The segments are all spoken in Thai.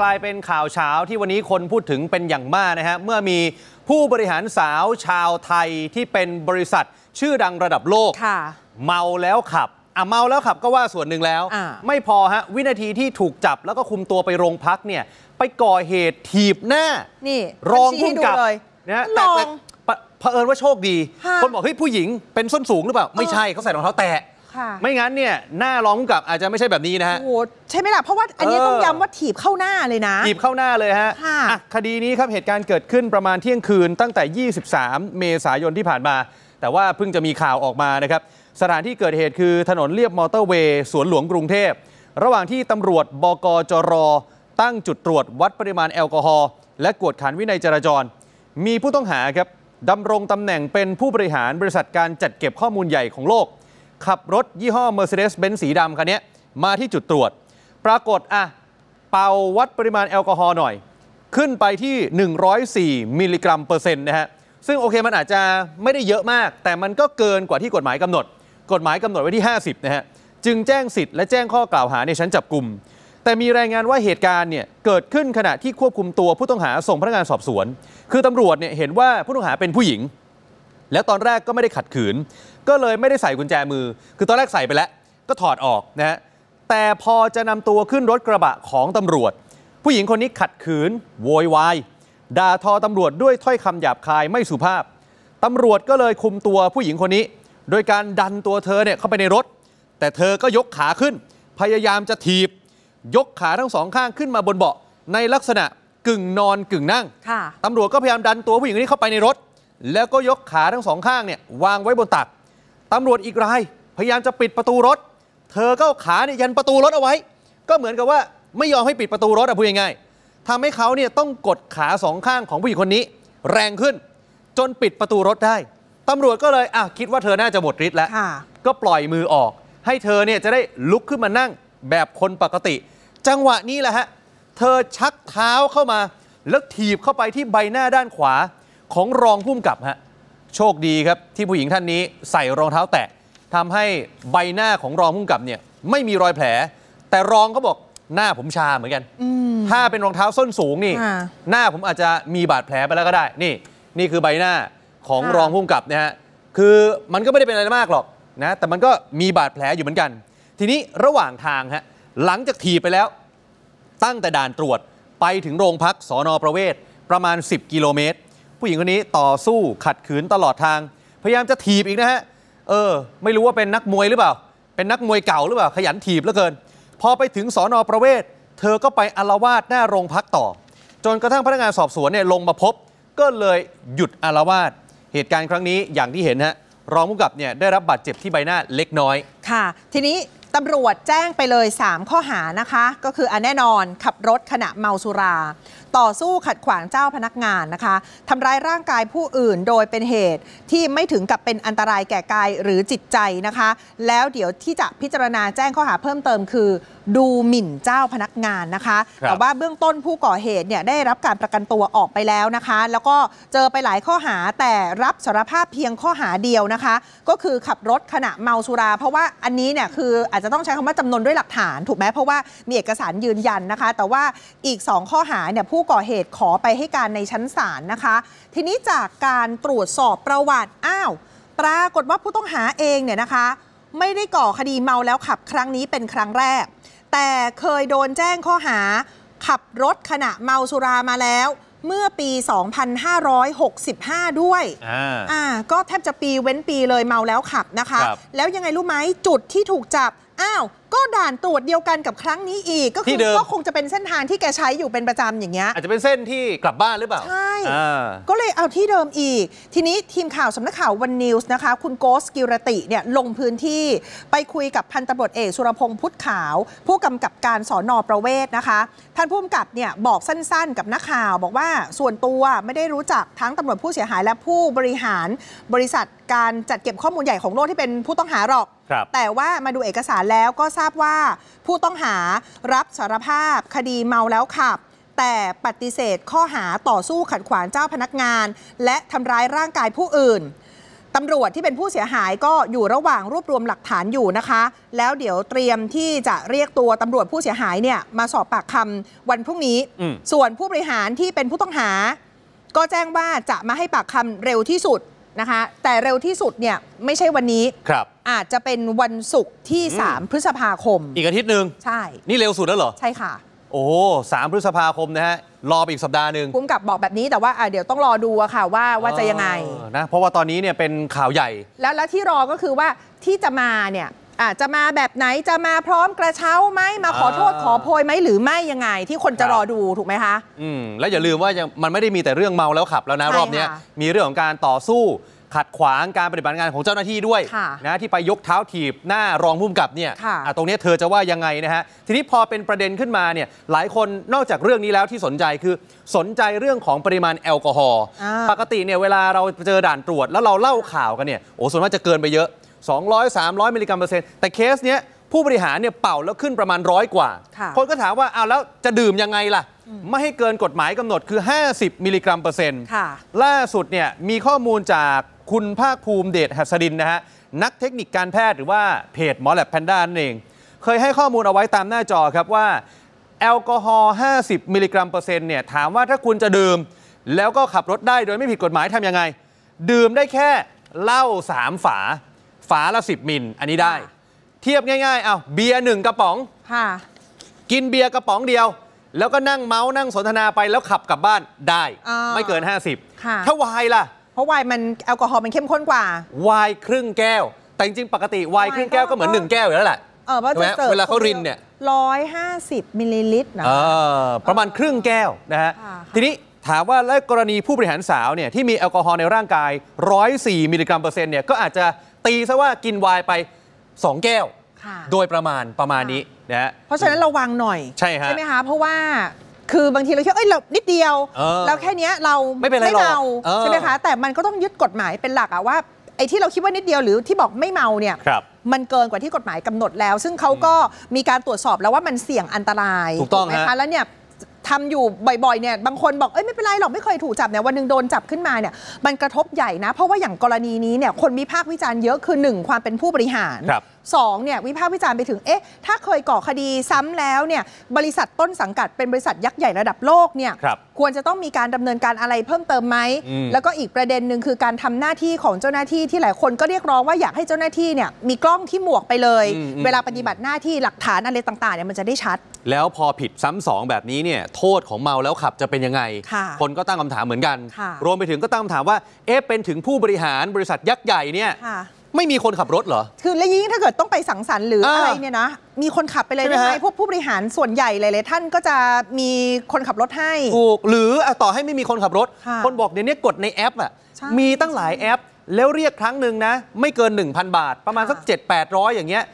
กลายเป็นข่าวเช้าที่วันนี้คนพูดถึงเป็นอย่างมากนะฮะ เมื่อมีผู้บริหารสาวชาวไทยที่เป็นบริษัท ชื่อดังระดับโลกเมาแล้วขับอ่ะเมาแล้วขับก็ว่าส่วนหนึ่งแล้ว ไม่พอฮะวินาทีที่ถูกจับแล้วก็คุมตัวไปโรงพักเนี่ยไปก่อเหตุถีบหน้านี่รองผู้กับนะแต่เผอิญว่าโชคดี คนบอกเฮ้ยผู้หญิงเป็นส้นสูงหรือเปล่าไม่ใช่เขาใส่รองเท้าแตะค่ะไม่งั้นเนี่ยหน้ารอง้กกับอาจจะไม่ใช่แบบนี้นะฮะโอ้ใช่ไหมล่ะ เพราะว่าอันนี้ต้องย้ำว่าถีบเข้าหน้าเลยนะ ถีบเข้าหน้าเลยฮะค่ะคดีนี้ครับ เหตุการณ์เกิดขึ้นประมาณเที่ยงคืนตั้งแต่ 23 เมษายนที่ผ่านมา แต่ว่าเพิ่งจะมีข่าวออกมานะครับ สถานที่เกิดเหตุคือถนนเรียบมอเตอร์เวย์สวนหลวงกรุงเทพ ระหว่างที่ตำรวจบกจรตั้งจุดตรวจวัดปริมาณแอลกอฮอล์และกวดขันวินัยจราจร มีผู้ต้องหาครับดำรงตำแหน่งเป็นผู้บริหารบริษัทการจัดเก็บข้อมูลใหญ่ของโลกขับรถยี่ห้อ Mercedes-Benz สีดำคันนี้มาที่จุดตรวจ ปรากฏอ่ะเป่าวัดปริมาณแอลกอฮอล์หน่อย ขึ้นไปที่ 104 มิลลิกรัมเปอร์เซ็นต์นะฮะซึ่งโอเคมันอาจจะไม่ได้เยอะมาก แต่มันก็เกินกว่าที่กฎหมายกำหนด กฎหมายกำหนดไว้ที่ 50 นะฮะจึงแจ้งสิทธิ์และแจ้งข้อกล่าวหาในชั้นจับกลุ่มแต่มีรายงานว่าเหตุการณ์เนี่ยเกิดขึ้นขณะที่ควบคุมตัว ผู้ต้องหาส่งพนักงานสอบสวน คือตำรวจเนี่ยเห็นว่าผู้ต้องหาเป็นผู้หญิง แล้วตอนแรกก็ไม่ได้ขัดขืนก็เลยไม่ได้ใส่กุญแจมือ คือตอนแรกใส่ไปแล้ว ก็ถอดออกนะฮะ แต่พอจะนำตัวขึ้นรถกระบะของตำรวจ ผู้หญิงคนนี้ขัดขืนโวยวายด่าทอตำรวจด้วยถ้อยคำหยาบคายไม่สุภาพ ตำรวจก็เลยคุมตัวผู้หญิงคนนี้ โดยการดันตัวเธอเนี่ยเข้าไปในรถ แต่เธอก็ยกขาขึ้น พยายามจะถีบ ยกขาทั้งสองข้างขึ้นมาบนเบาะในลักษณะกึ่งนอนกึ่งนั่งตำรวจก็พยายามดันตัวผู้หญิงคนนี้เข้าไปในรถ แล้วก็ยกขาทั้งสองข้างเนี่ยวางไว้บนตักตำรวจอีกราย พยายามจะปิดประตูรถ เธอก็ขาเนี่ยยันประตูรถเอาไว้ ก็เหมือนกับว่าไม่ยอมให้ปิดประตูรถอะพูดง่ายๆทำให้เขาเนี่ยต้องกดขาสองข้างของผู้หญิงคนนี้ แรงขึ้น จนปิดประตูรถได้ ตำรวจก็เลยอ่ะคิดว่าเธอน่าจะหมดฤทธิ์แล้วก็ปล่อยมือออก ให้เธอเนี่ยจะได้ลุกขึ้นมานั่งแบบคนปกติ จังหวะนี้แหละฮะ เธอชักเท้าเข้ามา แล้วถีบเข้าไปที่ใบหน้าด้านขวาของรองผู้กำกับฮะโชคดีครับ ที่ผู้หญิงท่านนี้ใส่รองเท้าแตะทำให้ใบหน้าของรองผู้กลับเนี่ยไม่มีรอยแผล แต่รองเขาบอกหน้าผมชาเหมือนกัน ถ้าเป็นรองเท้าส้นสูงนี่หน้าผมอาจจะมีบาดแผลไปแล้วก็ได้ นี่นี่คือใบหน้าของรองผู้กลกับนะฮะคือมันก็ไม่ได้เป็นอะไรมากหรอกนะแต่มันก็มีบาดแผลอยู่เหมือนกัน ทีนี้ระหว่างทางฮะหลังจากถีบไปแล้ว ตั้งแต่ด่านตรวจไปถึงโรงพักสอนอประเวศประมาณ10กิโลเมตรผู้หญิงคนนี้ต่อสู้ขัดขืนตลอดทาง พยายามจะถีบอีกนะฮะเออไม่รู้ว่าเป็นนักมวยหรือเปล่า เป็นนักมวยเก่าหรือเปล่าขยันถีบเหลือเกิน พอไปถึงสอนอประเวศเธอก็ไปอารวาสหน้าโรงพักต่อ จนกระทั่งพนักงานสอบสวนเนี่ยลงมาพบก็เลยหยุดอารวาสเหตุการณ์ครั้งนี้อย่างที่เห็นฮะรองผู้กับเนี่ยได้รับบาดเจ็บที่ใบหน้าเล็กน้อยค่ะ ทีนี้ตำรวจแจ้งไปเลย 3 ข้อหานะคะ ก็คืออันแน่นอนขับรถขณะเมาสุราต่อสู้ขัดขวางเจ้าพนักงานนะคะ ทำร้ายร่างกายผู้อื่นโดยเป็นเหตุที่ไม่ถึงกับเป็นอันตรายแก่กายหรือจิตใจนะคะ แล้วเดี๋ยวที่จะพิจารณาแจ้งข้อหาเพิ่มเติมคือดูหมิ่นเจ้าพนักงานนะคะ แต่ว่าเบื้องต้นผู้ก่อเหตุเนี่ยได้รับการประกันตัวออกไปแล้วนะคะ แล้วก็เจอไปหลายข้อหาแต่รับสารภาพเพียงข้อหาเดียวนะคะ ก็คือขับรถขณะเมาสุรา เพราะว่าอันนี้เนี่ยคืออาจจะต้องใช้คำว่าจำนวนด้วยหลักฐานถูกไหมเพราะว่ามีเอกสารยืนยันนะคะ แต่ว่าอีก 2 ข้อหาเนี่ยผู้ก่อเหตุขอไปให้การในชั้นศาลนะคะ ทีนี้จากการตรวจสอบประวัติอ้าว ปรากฏว่าผู้ต้องหาเองเนี่ยนะคะ ไม่ได้ก่อคดีเมาแล้วขับครั้งนี้เป็นครั้งแรกแต่เคยโดนแจ้งข้อหา ขับรถขณะเมาสุรามาแล้วเมื่อปี 2565 ด้วยอ่าก็แทบจะปีเว้นปีเลยเมาแล้วขับนะคะ แล้วยังไงรู้ไหมจุดที่ถูกจับอ้าวก็ด่านตรวจเดียวกันกับครั้งนี้อีกก็คือก็คงจะเป็นเส้นทางที่แกใช้อยู่เป็นประจำอย่างเงี้ยอาจจะเป็นเส้นที่กลับบ้านหรือเปล่า ใช่ก็เลยเอาที่เดิมอีก ทีนี้ทีมข่าวสำนักข่าววันนิวส์นะคะคุณโกสกิรติเนี่ยลงพื้นที่ไปคุยกับพันตำรวจเอก สุรพงษ์พุทธขาวผู้กำกับการสอนอประเวศนะคะ ท่านผู้กำกับเนี่ยบอกสั้นๆ กับนักข่าว บอกว่าส่วนตัวไม่ได้รู้จักทั้งตำรวจผู้เสียหายและผู้บริหารบริษัทการจัดเก็บข้อมูลใหญ่ของโลกที่เป็นผู้ต้องหาหรอกรบแต่ว่ามาดูเอกสารแล้วก็ทราราบว่าผู้ต้องหารับสารภาพคดีเมาแล้วขับ แต่ปฏิเสธข้อหาต่อสู้ขัดขวางเจ้าพนักงาน และทำร้ายร่างกายผู้อื่นตำรวจที่เป็นผู้เสียหายก็อยู่ระหว่างรวบรวมหลักฐานอยู่นะคะ แล้วเดี๋ยวเตรียมที่จะเรียกตัวตำรวจผู้เสียหายเนี่ย มาสอบปากคำวันพรุ่งนี้ ส่วนผู้บริหารที่เป็นผู้ต้องหาก็แจ้งว่าจะมาให้ปากคำเร็วที่สุดนะคะ แต่เร็วที่สุดเนี่ยไม่ใช่วันนี้ครับอาจจะเป็นวันศุกร์ที่ 3 พฤษภาคม อีกอาทิตย์หนึ่งใช่ นี่เร็วสุดแล้วเหรอ ใช่ค่ะ โอ้สามพฤษภาคมนะฮะ รอไปอีกสัปดาห์หนึ่ง คุ้มกับบอกแบบนี้แต่ว่าเดี๋ยวต้องรอดูอะค่ะว่าว่าจะยังไงนะเพราะว่าตอนนี้เนี่ยเป็นข่าวใหญ่ แล้วแล้วที่รอก็คือว่าที่จะมาเนี่ยอาจจะมาแบบไหน จะมาพร้อมกระเช้าไหมมาขอโทษขอโพยไหมหรือไม่ยังไงที่คนจะรอดูถูกไหมคะ อืม แล้วอย่าลืมว่ามันไม่ได้มีแต่เรื่องเมาแล้วขับแล้วนะรอบนี้มีเรื่องของการต่อสู้ขัดขวางการปฏิบัติงานของเจ้าหน้าที่ด้วยนะที่ไปยกเท้าถีบหน้ารองผู้กำกับเนี่ยตรงนี้เธอจะว่ายังไงนะฮะทีนี้พอเป็นประเด็นขึ้นมาเนี่ยหลายคนนอกจากเรื่องนี้แล้วที่สนใจคือสนใจเรื่องของปริมาณแอลกอฮอล์ปกติเนี่ยเวลาเราเจอด่านตรวจแล้วเราเล่าข่าวกันเนี่ยโอ้ส่วนมากจะเกินไปเยอะ 200 300มิลลิกรัมเปอร์เซ็นต์แต่เคสเนี้ยผู้บริหารเนี่ยเป่าแล้วขึ้นประมาณร้อยกว่าคนก็ถามว่าเอาแล้วจะดื่มยังไงล่ะไม่ให้เกินกฎหมายกำหนดคือ 50มิลลิกรัมเปอร์เซ็นต์ล่าสุดเนี่ยมีข้อมูลจากคุณภาคภูมิเดชหัสดินนะฮะนักเทคนิคการแพทย์หรือว่าเพจหมอแลบแพนด้านเอง เคยให้ข้อมูลเอาไว้ตามหน้าจอครับว่าแอลกอฮอล์50 มิลลิกรัมเปอร์เซ็นต์เนี่ยถามว่าถ้าคุณจะดื่ม แล้วก็ขับรถได้โดยไม่ผิดกฎหมายทำยังไง ดื่มได้แค่เหล้า3 ฝาฝาละ 10 มิลอันนี้ได้ เทียบง่ายๆเอาเบียร์หนึ่งกระป๋องกินเบียร์กระป๋องเดียว แล้วก็นั่งเมาส์นั่งสนทนาไปแล้วขับกลับบ้านได้ไม่เกิน50ถ้าวายล่ะเพราะไวน์มันแอลกอฮอล์มันเข้มข้นกว่าไวน์ครึ่งแก้ว แต่จริงปกติไวน์ครึ่งแก้วก็เหมือนหนึ่งแก้วอยู่แล้วแหละ เออเพราะจะเวลาเขารินเนี่ยร้อยห้าสิบมิลลิลิตรนะประมาณครึ่งแก้วนะฮะ ทีนี้ถามว่าแล้วกรณีผู้บริหารสาวเนี่ยที่มีแอลกอฮอล์ในร่างกาย 104มิลลิกรัมเปอร์เซ็นต์เนี่ยก็อาจจะตีซะว่ากินไวน์ไป 2 แก้ว โดยประมาณประมาณนี้นะฮะเพราะฉะนั้นระวังหน่อยใช่ไหมคะเพราะว่าคือบางทีเราคิดเอ้ยเรานิดเดียวเออแค่นี้เราไม่เป็นไรหรอกเมาเออใช่ไหมคะแต่มันก็ต้องยึดกฎหมายเป็นหลักอะว่า ไอ้ที่เราคิดว่านิดเดียวหรือที่บอกไม่เมาเนี่ยมันเกินกว่าที่กฎหมายกำหนดแล้ว ซึ่งเขาก็มีการตรวจสอบแล้วว่ามันเสี่ยงอันตรายถูกต้องไหมคะแล้วเนี่ยทำอยู่บ่อยๆเนี่ยบางคนบอกเอ้ยไม่เป็นไรหรอก ไม่เคยถูกจับเนี่ยวันหนึ่งโดนจับขึ้นมาเนี่ยมันกระทบใหญ่นะเพราะว่าอย่างกรณีนี้เนี่ยคนมีภาควิจารณ์เยอะคือหนึ่งความเป็นผู้บริหาร2เนี่ยวิพากษ์วิจารณ์ไปถึงเอ๊ะถ้าเคยก่อคดีซ้ำแล้วเนี่ยบริษัทต้นสังกัดเป็นบริษัทยักษ์ใหญ่ระดับโลกเนี่ยคควรจะต้องมีการดำเนินการอะไรเพิ่มเติมไหม แล้วก็อีกประเด็นหนึ่งคือการทำหน้าที่ของเจ้าหน้าที่ที่หลายคนก็เรียกร้องว่าอยากให้เจ้าหน้าที่เนี่ยมีกล้องที่หมวกไปเลย เวลาปฏิบัติหน้าที่หลักฐานอะไรต่างๆเนี่ยมันจะได้ชัด แล้วพอผิดซ้ำสองแบบนี้เนี่ยโทษของเมาแล้วขับจะเป็นยังไงคนก็ตั้งคำถามเหมือนกัน รวมไปถึงก็ตั้งคำถามว่าเอ๊ะเป็นถึงผู้บริหารบริษัทยักษ์ใหญ่เนี่ยไม่มีคนขับรถเหรอ คือแล้วยิ่งถ้าเกิดต้องไปสังสรรค์หรืออะไรเนี่ยนะ มีคนขับไปเลยได้ไหมพวกผู้บริหารส่วนใหญ่หลายๆท่านก็จะมีคนขับรถให้ ถูกหรือต่อให้ไม่มีคนขับรถ คนบอกเดี๋ยวนี้กดในแอปอ่ะมีตั้งหลายแอป แล้วเรียกครั้งหนึ่งนะไม่เกิน 1,000 บาทประมาณสัก7 800 อย่างเงี้ย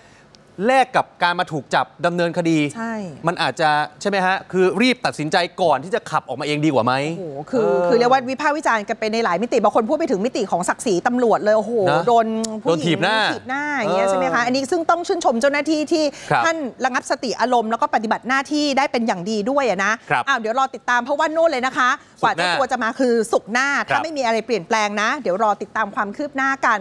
แลกกับการมาถูกจับดำเนินคดีใช่มันอาจจะใช่ไหมฮะ คือรีบตัดสินใจก่อนที่จะขับออกมาเองดีกว่าไหมโอ้โหคือคือเรียกว่าวิพากษ์วิจารณ์กันไปในหลายมิติบางคนพูดไปถึงมิติของศักดิ์ศรีตำรวจเลยโอ้โห โดนผู้หถีญิบงหน้าถีบหน้าอย่างเงี้ยใช่ไหมคะอันนี้ซึ่งต้องชื่นชมเจ้าหน้าที่ที่ท่านระงับสติอารมณ์แล้วก็ปฏิบัติหน้าที่ได้เป็นอย่างดีด้วยนะครับอ้าวเดี๋ยวรอติดตามเพราะว่านู่นเลยนะคะกว่าเจ้าตัวจะมาคือสุกหน้าถ้าไม่มีอะไรเปลี่ยนแปลงนะ เดี๋ยวรอติดตามความคืบหน้ากัน